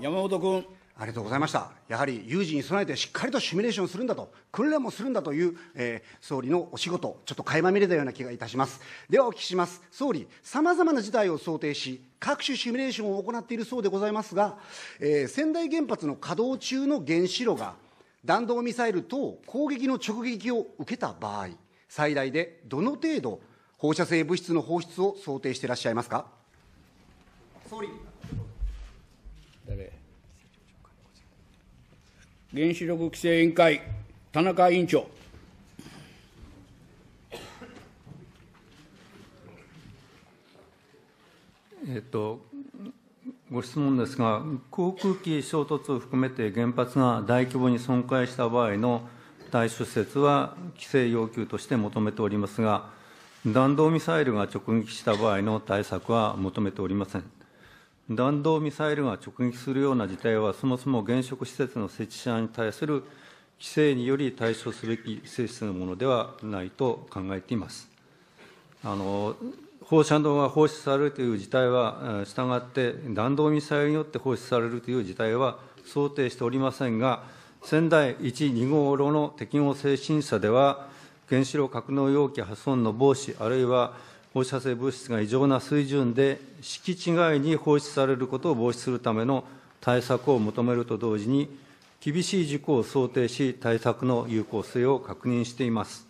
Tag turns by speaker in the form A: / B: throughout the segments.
A: 山本君。ありがとうございました。やはり有事に備えてしっかりとシミュレーションするんだと、訓練もするんだという、えー、総理のお仕事、ちょっと垣間見れたような気がいたします。ではお聞きします。総理、さまざまな事態を想定し、各種シミュレーションを行っているそうでございますが、えー、仙台原発の稼働中の原子炉が、弾道ミサイル等攻撃の直撃を受けた場合、最大でどの程度、放射性物質の放出を想定していらっしゃいますか。総理
B: 原子力規制委員会、田中委員長。
C: えっと、ご質問ですが、航空機衝突を含めて原発が大規模に損壊した場合の対処施設は規制要求として求めておりますが、弾道ミサイルが直撃した場合の対策は求めておりません。弾道ミサイルが直撃するような事態は、そもそも現職施設の設置者に対する規制により対処すべき性質のものではないと考えています。あの放射能が放出されるという事態は、したがって弾道ミサイルによって放出されるという事態は想定しておりませんが、仙台1、2号炉の適合性審査では、原子炉格納容器破損の防止、あるいは放射性物質が異常な水準で敷地外に放出されることを防止するための対策を求めると同時に、厳しい事故を想定し、対策の有効性を確認しています。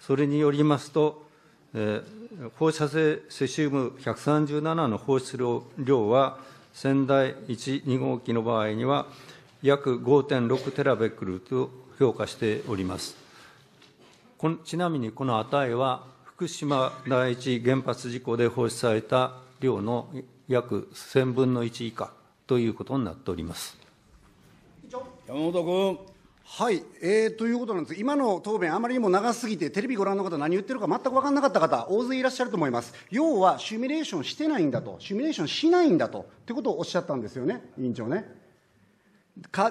C: それによりますと、えー、放射性セシウム137の放出量は、仙台1、2号機の場合には、約5.6テラベクルと評価しております。ちなみにこの値は福島第一原発事故で放出された量の約1000分の1以下ということになっております。
B: 山本君。
A: はい、えー、ということなんです今の答弁、あまりにも長すぎて、テレビご覧の方、何言ってるか全く分からなかった方、大勢いらっしゃると思います、要はシミュレーションしてないんだと、シミュレーションしないんだと、ということをおっしゃったんですよね、委員長ね。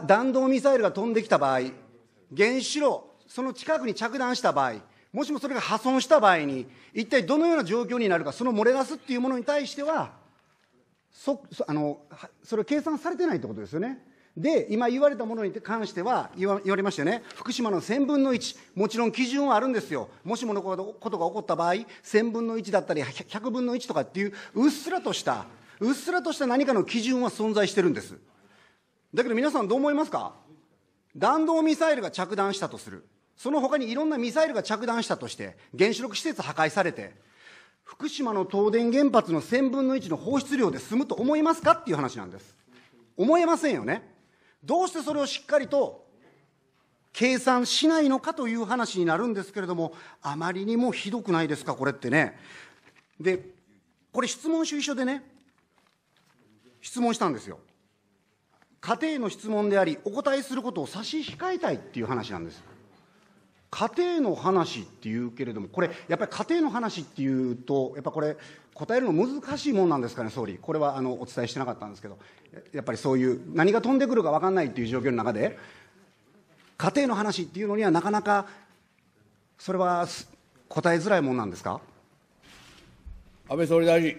A: 弾道ミサイルが飛んできた場合、原子炉、その近くに着弾した場合、もしもそれが破損した場合に、一体どのような状況になるか、その漏れ出すっていうものに対しては、そあのそれは計算されてないってことですよね。で、今言われたものに関しては言わ、言われましたよね。福島の1000分の1。もちろん基準はあるんですよ。もしものことが起こった場合、1000分の1だったり、100分の1とかっていう、うっすらとした、うっすらとした何かの基準は存在してるんです。だけど皆さんどう思いますか弾道ミサイルが着弾したとする。その他にいろんなミサイルが着弾したとして、原子力施設破壊されて、福島の東電原発の1000分の1の放出量で済むと思いますかっていう話なんです。思えませんよね。どうしてそれをしっかりと計算しないのかという話になるんですけれども、あまりにもひどくないですか、これってね。で、これ質問主意書でね、質問したんですよ。家庭の質問であり、お答えすることを差し控えたいっていう話なんです。家庭の話っていうけれども、これ、やっぱり家庭の話っていうと、やっぱこれ、答えるの難しいもんなんですかね、総理、これはあのお伝えしてなかったんですけど、やっぱりそういう、何が飛んでくるか分かんないっていう状況の中で、家庭の話っていうのにはなかなか、それは答えづらいもんな
C: んですか
B: 安倍総理大臣。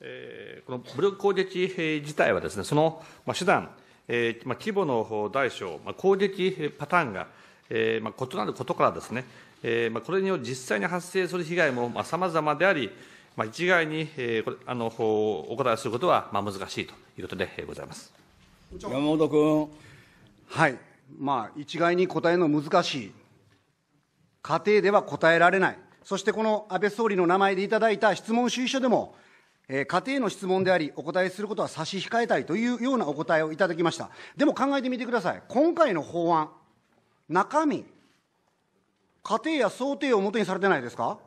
C: えこの武力攻撃自体はです、ね、その、まあ、手段、えまあ、規模の大小、まあ、攻撃パターンがえーまあ、異なることからですね、えーまあ、これにより実際に発生する被害もさまざ、まであり、まあ、一概に、えー、これあのお答えすることは、まあ、難しいということでございます
A: 山本君。はい、まあ、一概に答えの難しい、家庭では答えられない、そしてこの安倍総理の名前でいただいた質問主意書でも、えー、家庭の質問であり、お答えすることは差し控えたいというようなお答えをいただきました。でも考えてみてください。今回の法案、中身、仮定や想定をもとにされてないですか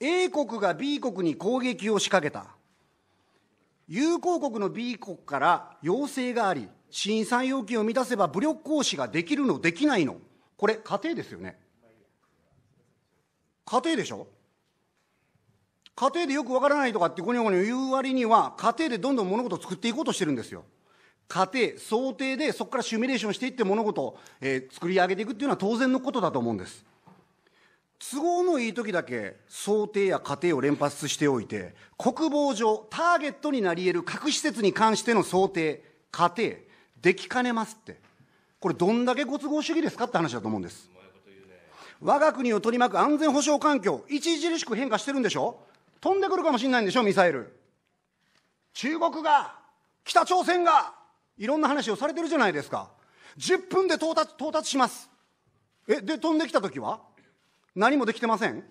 A: A 国が B 国に攻撃を仕掛けた。友好国の B 国から要請があり、審査要求を満たせば武力行使ができるの、できないの。これ、仮定ですよね。仮定でしょ家庭でよくわからないとかってごにょごにょ言う割には、家庭でどんどん物事を作っていこうとしてるんですよ。家庭、想定で、そこからシミュレーションしていって物事を、えー、作り上げていくっていうのは当然のことだと思うんです。都合のいい時だけ想定や家庭を連発しておいて、国防上、ターゲットになり得る核施設に関しての想定、家庭、できかねますって。これどんだけご都合主義ですかって話だと思うんです。我が国を取り巻く安全保障環境、著しく変化してるんでしょ飛んでくるかもしれないんでしょミサイル。中国が、北朝鮮が、いろんな話をされてるじゃないですか10分で到達到達しますえで飛んできた時は何もできてません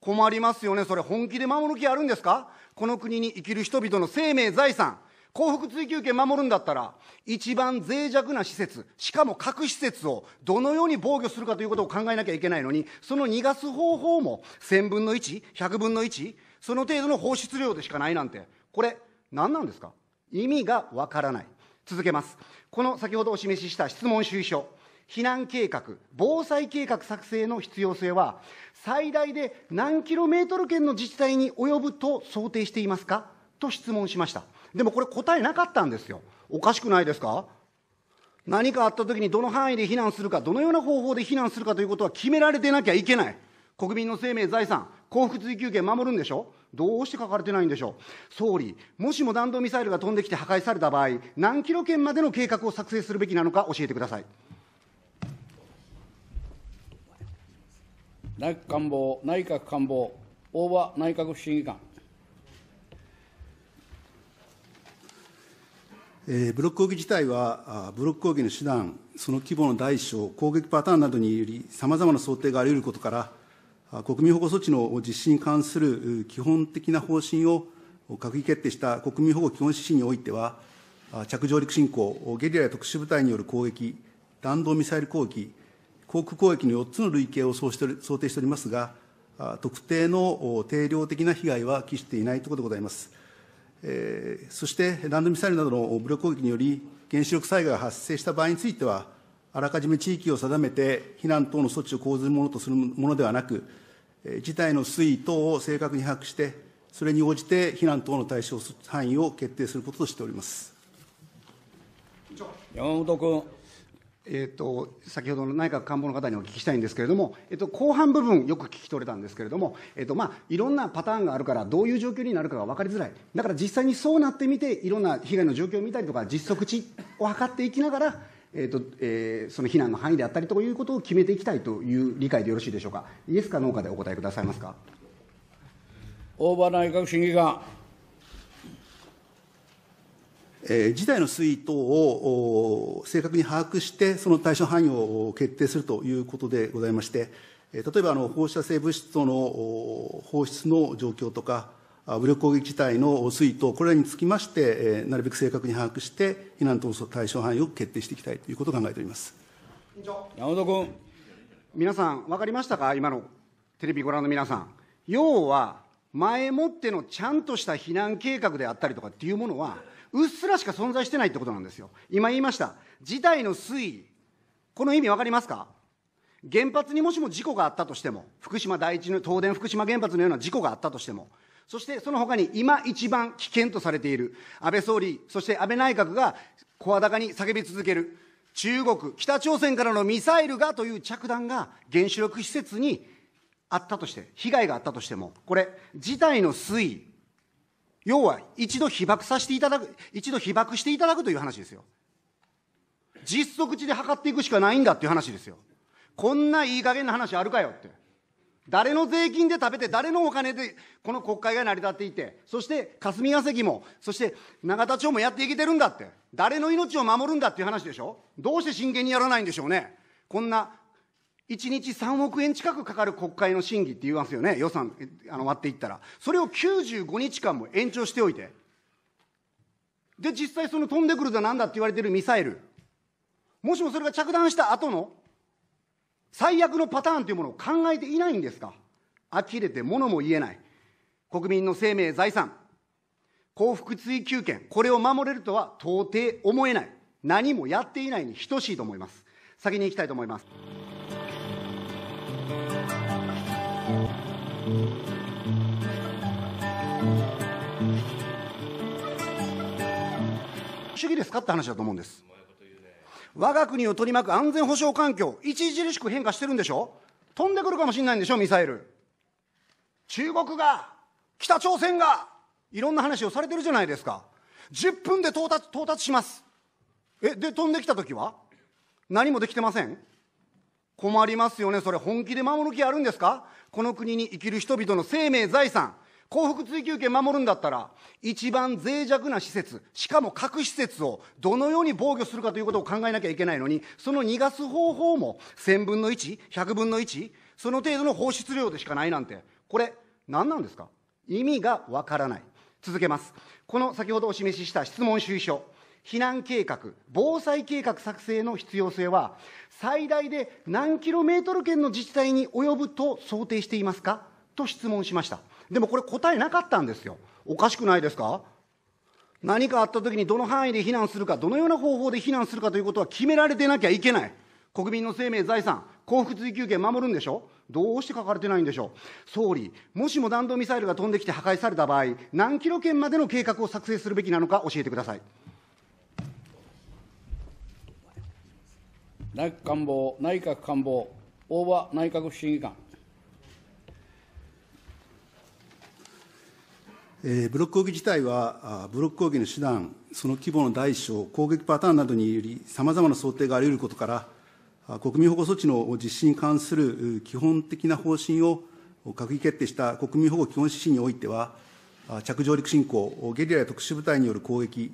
A: 困りますよねそれ本気で守る気あるんですかこの国に生きる人々の生命財産幸福追求権守るんだったら一番脆弱な施設しかも核施設をどのように防御するかということを考えなきゃいけないのにその逃がす方法も1000分の1100分の1その程度の放出量でしかないなんてこれ何なんですか意味がわからない続けますこの先ほどお示しした質問主意書避難計画防災計画作成の必要性は最大で何キロメートル圏の自治体に及ぶと想定していますかと質問しましたでもこれ答えなかったんですよおかしくないですか何かあった時にどの範囲で避難するかどのような方法で避難するかということは決められてなきゃいけない国民の生命財産幸福追求権守るんでしょどうして書かれてないんでしょう。総理、もしも弾道ミサイルが飛んできて破壊された場合、何キロ圏までの計画を作成
B: するべきなのか教えてください。内閣官房、内閣官房、大場内閣審議官。
D: えー、ブロック攻撃自体は、ブロック攻撃の手段、その規模の大小、攻撃パターンなどにより、さまざまな想定があり得ることから、国民保護措置の実施に関する基本的な方針を閣議決定した国民保護基本指針においては、着上陸侵攻、ゲリラや特殊部隊による攻撃、弾道ミサイル攻撃、航空攻撃の4つの類型を想定しておりますが、特定の定量的な被害は期していないところでございます。えそして、弾道ミサイルなどの武力攻撃により、原子力災害が発生した場合については、あらかじめ地域を定めて避難等の措置を講ずるものとするものではなく、事態の推移等を正確に把握して、それに応じて避難
A: 等の対象範囲を決定することとしております山本君。えーと、先ほどの内閣官房の方にお聞きしたいんですけれども、えーと、と後半部分、よく聞き取れたんですけれども、えーとまあ、いろんなパターンがあるから、どういう状況になるかが分かりづらい、だから実際にそうなってみて、いろんな被害の状況を見たりとか、実測値を測っていきながら、えーとえー、その避難の範囲であったりということを決めていきたいという理解でよろしいでしょうか、イエスかノーかでお答えくださいますか。
B: 大場内閣審議官。
A: え事態の推移等を
D: 正確に把握して、その対象範囲を決定するということでございまして、例えばあの放射性物質の放出の状況とか、武力攻撃事態の推移と、これらにつきまして、なるべく正確に把握して、避難等対象範囲を決定していきたいということを考えております
A: 山本君。皆さん、分かりましたか、今のテレビご覧の皆さん。要は前もってのちゃんとした避難計画であったりとかっていうものは、うっすらしか存在してないってことなんですよ。今言いました。事態の推移。この意味分かりますか原発にもしも事故があったとしても、福島第一の東電福島原発のような事故があったとしても、そしてその他に今一番危険とされている安倍総理、そして安倍内閣が声高に叫び続ける中国、北朝鮮からのミサイルがという着弾が原子力施設にあったとして、被害があったとしても、これ、事態の推移、要は一度被爆させていただく、一度被爆していただくという話ですよ。実測値で測っていくしかないんだっていう話ですよ。こんないい加減な話あるかよって。誰の税金で食べて、誰のお金でこの国会が成り立っていて、そして霞が関も、そして永田町もやっていけてるんだって、誰の命を守るんだっていう話でしょ、どうして真剣にやらないんでしょうね、こんな1日3億円近くかかる国会の審議って言いますよね、予算あの割っていったら、それを95日間も延長しておいて、で、実際、その飛んでくるだなんだって言われてるミサイル、もしもそれが着弾した後の最悪のパターンというものを考えていないんですか呆れて物も言えない。国民の生命、財産、幸福追求権、これを守れるとは到底思えない。何もやっていないに等しいと思います。先に行きたいと思います。主義ですかって話だと思うんです。我が国を取り巻く安全保障環境、著しく変化してるんでしょ飛んでくるかもしれないんでしょミサイル。中国が、北朝鮮が、いろんな話をされてるじゃないですか。10分で到達、到達します。え、で、飛んできたときは何もできてません困りますよね。それ本気で守る気あるんですかこの国に生きる人々の生命、財産、幸福追求権守るんだったら、一番脆弱な施設、しかも核施設をどのように防御するかということを考えなきゃいけないのに、その逃がす方法も1000分の1、100分の1、その程度の放出量でしかないなんて、これ、何なんですか意味がわからない。続けます。この先ほどお示しした質問主意書、避難計画、防災計画作成の必要性は、最大で何キロメートル圏の自治体に及ぶと想定していますかと質問しました。でもこれ答えなかったんですよ。おかしくないですか何かあったときにどの範囲で避難するか、どのような方法で避難するかということは決められてなきゃいけない。国民の生命、財産、幸福追求権守るんでしょどうして書かれてないんでしょう総理、もしも弾道ミサイルが飛んできて破壊された場合、何キロ圏
B: までの計画を作成するべきなのか教えてください。内閣官房、内閣官房、大場内閣審議官。
C: えー、ック攻撃
D: 自体は、ブロック攻撃の手段、その規模の大小、攻撃パターンなどにより、さまざまな想定があり得ることから、国民保護措置の実施に関する基本的な方針を閣議決定した国民保護基本指針においては、着上陸侵攻、ゲリラや特殊部隊による攻撃、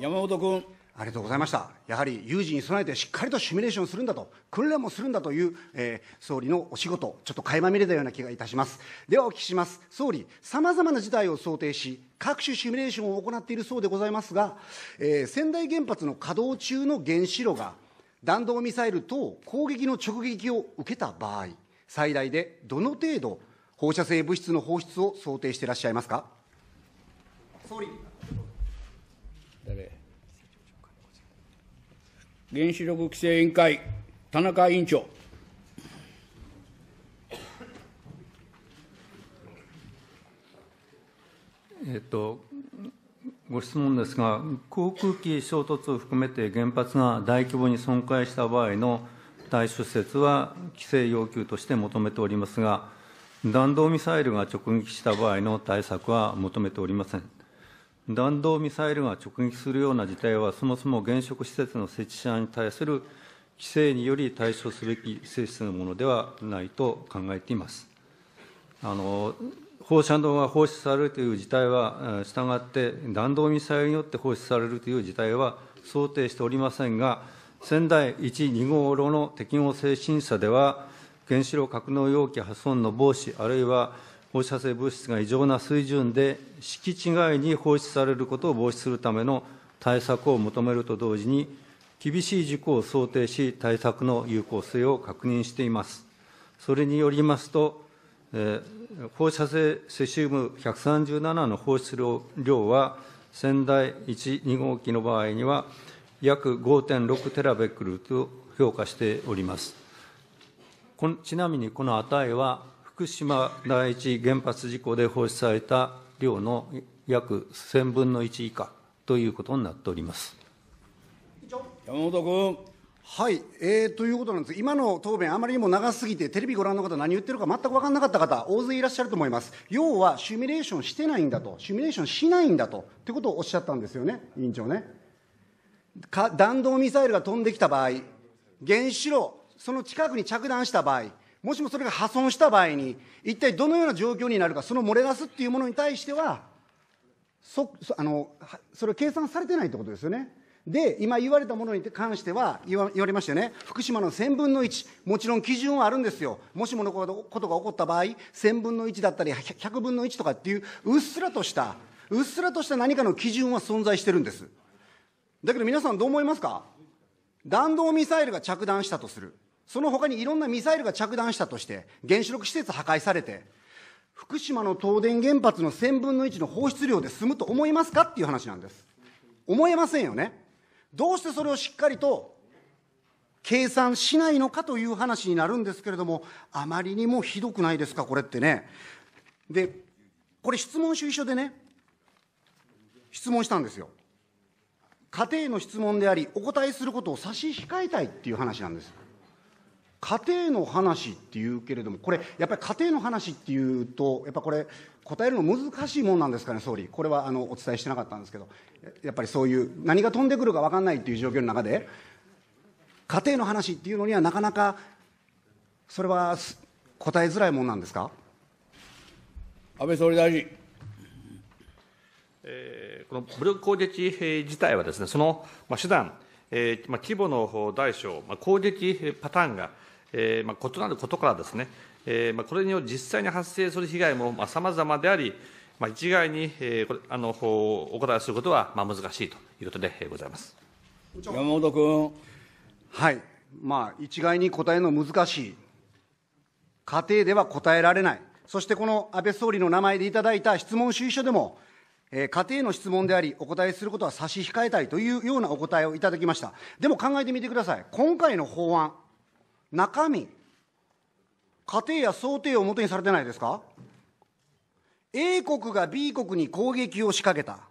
B: 山本君。
A: ありがとうございました。やはり有事に備えてしっかりとシミュレーションするんだと、訓練もするんだという、えー、総理のお仕事、ちょっと垣間見れたような気がいたします。ではお聞きします。総理、さまざまな事態を想定し、各種シミュレーションを行っているそうでございますが、えー、仙台原発の稼働中の原子炉が、弾道ミサイル等攻撃の直撃を受けた場合、最大でどの程度、放射性物質の放出を想定していらっしゃいますか。総理
B: 誰原子力規制委員会、田中委員長。
C: えっと、ご質問ですが、航空機衝突を含めて原発が大規模に損壊した場合の対処施設は規制要求として求めておりますが、弾道ミサイルが直撃した場合の対策は求めておりません。弾道ミサイルが直撃するような事態は、そもそも現職施設の設置者に対する規制により対処すべき性質のものではないと考えています。あの放射能が放出されるという事態は、したがって弾道ミサイルによって放出されるという事態は想定しておりませんが、仙台1、2号炉の適合性審査では、原子炉格納容器破損の防止、あるいは放射性物質が異常な水準で敷地外に放出されることを防止するための対策を求めると同時に、厳しい事故を想定し、対策の有効性を確認しています。それによりますと、えー、放射性セシウム137の放出量は、仙台1、2号機の場合には、約5.6テラベクルと評価しております。ちなみにこの値は福島第一原発事故で放出された量の約1000分の1以下ということになっております
A: 山本君。はい、えー、ということなんです今の答弁、あまりにも長すぎて、テレビご覧の方、何言ってるか全く分からなかった方、大勢いらっしゃると思います、要はシミュレーションしてないんだと、シミュレーションしないんだと、ということをおっしゃったんですよね、委員長ね。弾道ミサイルが飛んできた場合、原子炉、その近くに着弾した場合、もしもそれが破損した場合に、一体どのような状況になるか、その漏れ出すっていうものに対しては、そあのそれ計算されてないってことですよね。で、今言われたものに関しては言わ、言われましたよね。福島の1000分の1。もちろん基準はあるんですよ。もしものことが起こった場合、1000分の1だったり、100分の1とかっていう、うっすらとした、うっすらとした何かの基準は存在してるんです。だけど皆さんどう思いますか弾道ミサイルが着弾したとする。そのほかにいろんなミサイルが着弾したとして、原子力施設破壊されて、福島の東電原発の1000分の1の放出量で済むと思いますかっていう話なんです。思えませんよね。どうしてそれをしっかりと計算しないのかという話になるんですけれども、あまりにもひどくないですか、これってね。で、これ質問主意書でね、質問したんですよ。家庭の質問であり、お答えすることを差し控えたいっていう話なんです。家庭の話っていうけれども、これ、やっぱり家庭の話っていうと、やっぱこれ、答えるの難しいもんなんですかね、総理、これはあのお伝えしてなかったんですけど、やっぱりそういう、何が飛んでくるか分かんないっていう状況の中で、家庭の話っていうのには、なかなかそれは答えづらいもんなんですか安倍総理大臣。
C: えー、この武力攻撃自体はです、ね、その、まあ、手段、えーまあ、規模の大小、まあ、攻撃パターンがえま異なることからですね、えまこれにより実際に発生する被害もまざまであり、ま一概に、えこれあのお答えすることはま難しいということでございます。
A: 山本君。はい。まあ、一概に答えの難しい。家庭では答えられない。そしてこの安倍総理の名前でいただいた質問主意書でも、えー、家庭の質問であり、お答えすることは差し控えたいというようなお答えをいただきました。でも考えてみてください。今回の法案、中身、家庭や想定をもとにされてないですか A 国が B 国に攻撃を仕掛けた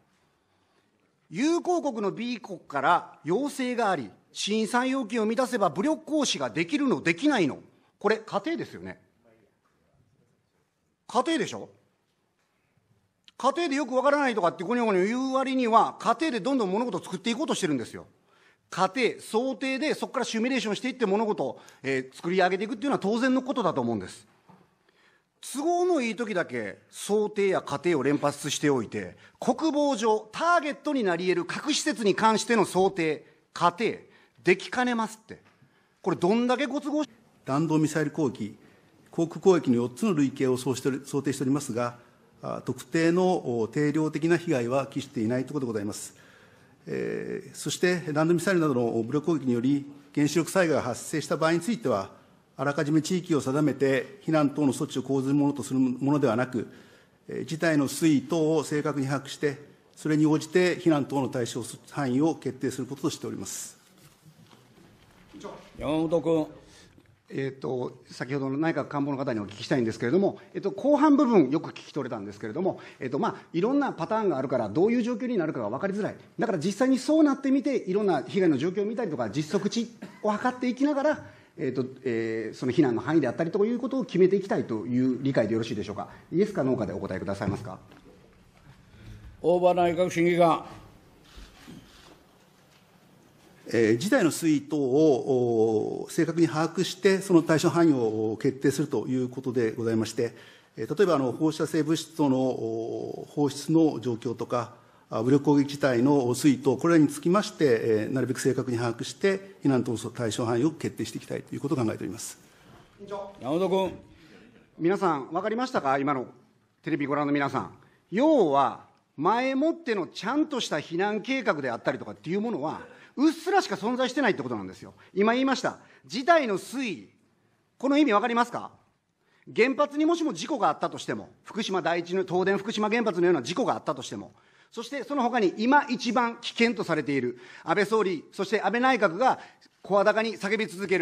A: 友好国の B 国から要請があり審査要求を満たせば武力行使ができるのできないのこれ家庭ですよね家庭でしょ家庭でよくわからないとかってごにょごにょ言う割には家庭でどんどん物事を作っていこうとしてるんですよ過程、想定で、そこからシミュレーションしていって物事を、えー、作り上げていくっていうのは当然のことだと思うんです。都合のいい時だけ想定や過程を連発しておいて、国防上、ターゲットになり得る核施設に関しての想定、過程、できかねますって。これどんだけご都合弾道ミサ
D: イル攻撃、航空攻撃の4つの類型を想定しておりますが、特定の定量的な被害は期していないところでございます。そして弾道ミサイルなどの武力攻撃により、原子力災害が発生した場合については、あらかじめ地域を定めて避難等の措置を講ずるものとするものではなく、え事態の推移等を正確に把握して、それに応じて避難等の対象範囲を決定すること
A: としております。山本君。えーと、先ほどの内閣官房の方にお聞きしたいんですけれども、えーと、と後半部分、よく聞き取れたんですけれども、えーとまあ、いろんなパターンがあるから、どういう状況になるかが分かりづらい、だから実際にそうなってみて、いろんな被害の状況を見たりとか、実測値を測っていきながら、えーとえー、その避難の範囲であったりということを決めていきたいという理解でよろしいでしょうか、イエスかノーかでお答えくださいますか。
B: 大場内閣審議官
D: え事態の推移等を正確に把握して、その対象範囲を決定するということでございまして、え例えばあの放射性物質の放出の状況とか、武力攻撃事態の推移等、これらにつきまして、えなるべく正確に把握して、避難等の対象範囲を決定していきたいということを考えております
A: 山本君。皆さん、分かりましたか、今のテレビご覧の皆さん。要は前もってのちゃんとした避難計画であったりとかっていうものはうっすらしか存在してないってことなんですよ。今言いました。事態の推移。この意味わかりますか原発にもしも事故があったとしても、福島第一の東電福島原発のような事故があったとしても、そしてその他に今一番危険とされている安倍総理、そして安倍内閣が声高に叫び続ける